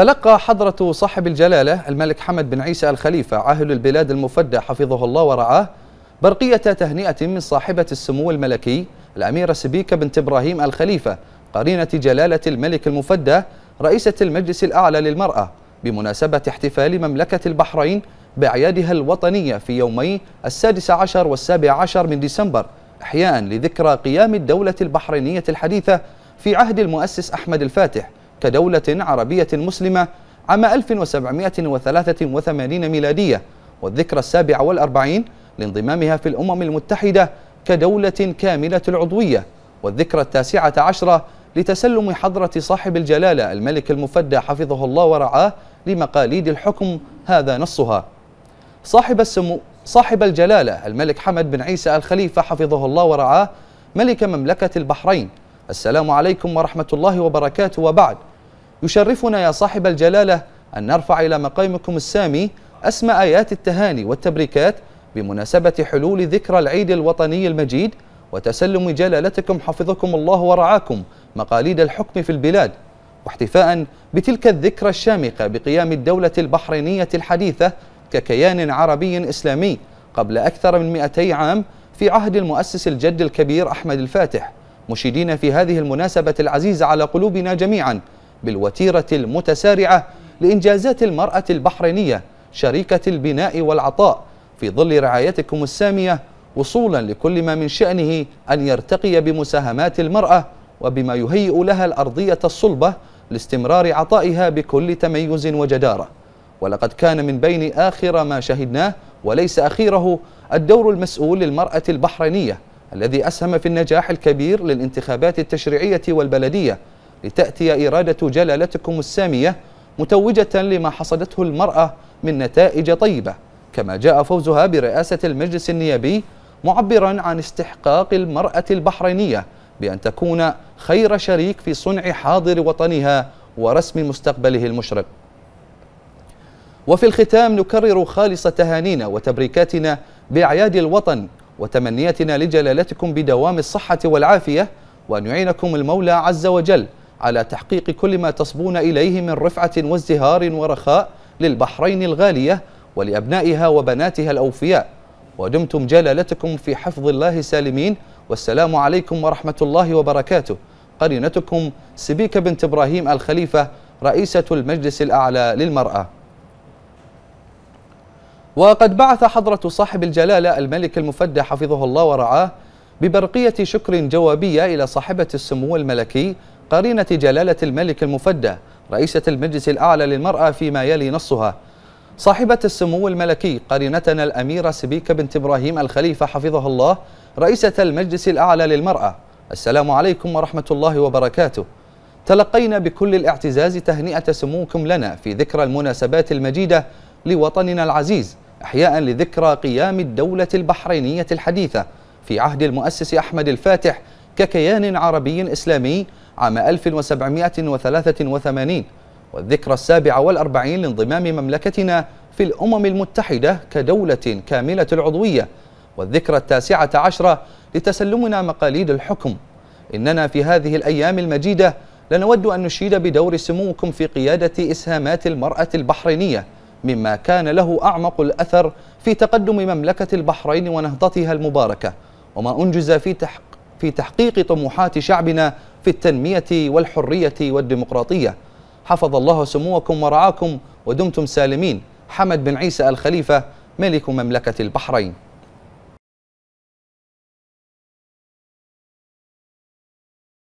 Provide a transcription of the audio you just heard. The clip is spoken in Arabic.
تلقى حضرة صاحب الجلالة الملك حمد بن عيسى الخليفة عاهل البلاد المفدى حفظه الله ورعاه برقية تهنئة من صاحبة السمو الملكي الأميرة سبيكة بنت إبراهيم الخليفة قرينة جلالة الملك المفدى رئيسة المجلس الأعلى للمرأة بمناسبة احتفال مملكة البحرين بأعيادها الوطنية في يومي السادس عشر والسابع عشر من ديسمبر إحياء لذكرى قيام الدولة البحرينية الحديثة في عهد المؤسس أحمد الفاتح كدولة عربية مسلمة عام 1783 ميلادية والذكرى السابعة والأربعين لانضمامها في الأمم المتحدة كدولة كاملة العضوية والذكرى التاسعة عشرة لتسلم حضرة صاحب الجلالة الملك المفدى حفظه الله ورعاه لمقاليد الحكم هذا نصها صاحب السمو صاحب الجلالة الملك حمد بن عيسى الخليفة حفظه الله ورعاه ملك مملكة البحرين السلام عليكم ورحمة الله وبركاته وبعد يشرفنا يا صاحب الجلالة أن نرفع إلى مقامكم السامي أسمى آيات التهاني والتبريكات بمناسبة حلول ذكرى العيد الوطني المجيد وتسلم جلالتكم حفظكم الله ورعاكم مقاليد الحكم في البلاد واحتفاء بتلك الذكرى الشامخة بقيام الدولة البحرينية الحديثة ككيان عربي إسلامي قبل أكثر من 200 عام في عهد المؤسس الجد الكبير أحمد الفاتح مشيدين في هذه المناسبة العزيزة على قلوبنا جميعاً بالوتيرة المتسارعة لإنجازات المرأة البحرينية شريكة البناء والعطاء في ظل رعايتكم السامية وصولا لكل ما من شأنه أن يرتقي بمساهمات المرأة وبما يهيئ لها الأرضية الصلبة لاستمرار عطائها بكل تميز وجدارة ولقد كان من بين آخر ما شهدناه وليس أخيره الدور المسؤول للمرأة البحرينية الذي أسهم في النجاح الكبير للانتخابات التشريعية والبلدية لتأتي إرادة جلالتكم السامية متوجة لما حصدته المرأة من نتائج طيبة كما جاء فوزها برئاسة المجلس النيابي معبرا عن استحقاق المرأة البحرينية بأن تكون خير شريك في صنع حاضر وطنها ورسم مستقبله المشرق وفي الختام نكرر خالص تهانينا وتبريكاتنا بأعياد الوطن وتمنياتنا لجلالتكم بدوام الصحة والعافية وأن يعينكم المولى عز وجل على تحقيق كل ما تصبون إليه من رفعة وازدهار ورخاء للبحرين الغالية ولأبنائها وبناتها الأوفياء ودمتم جلالتكم في حفظ الله سالمين والسلام عليكم ورحمة الله وبركاته قرينتكم سبيكة بنت إبراهيم الخليفة رئيسة المجلس الأعلى للمرأة وقد بعث حضرة صاحب الجلالة الملك المفدى حفظه الله ورعاه ببرقية شكر جوابية إلى صاحبة السمو الملكي قرينة جلالة الملك المفدى رئيسة المجلس الأعلى للمرأة فيما يلي نصها صاحبة السمو الملكي قرينتنا الأميرة سبيكة بنت إبراهيم الخليفة حفظه الله رئيسة المجلس الأعلى للمرأة السلام عليكم ورحمة الله وبركاته تلقينا بكل الاعتزاز تهنئة سموكم لنا في ذكرى المناسبات المجيدة لوطننا العزيز احياء لذكرى قيام الدولة البحرينية الحديثة في عهد المؤسس أحمد الفاتح ككيان عربي إسلامي عام 1783 والذكرى السابعة والأربعين لانضمام مملكتنا في الأمم المتحدة كدولة كاملة العضوية والذكرى التاسعة عشرة لتسلمنا مقاليد الحكم إننا في هذه الأيام المجيدة لنود أن نشيد بدور سموكم في قيادة إسهامات المرأة البحرينية مما كان له أعمق الأثر في تقدم مملكة البحرين ونهضتها المباركة وما أنجز في تحقيق في تحقيق طموحات شعبنا في التنمية والحرية والديمقراطية حفظ الله سموكم ورعاكم ودمتم سالمين حمد بن عيسى الخليفة ملك مملكة البحرين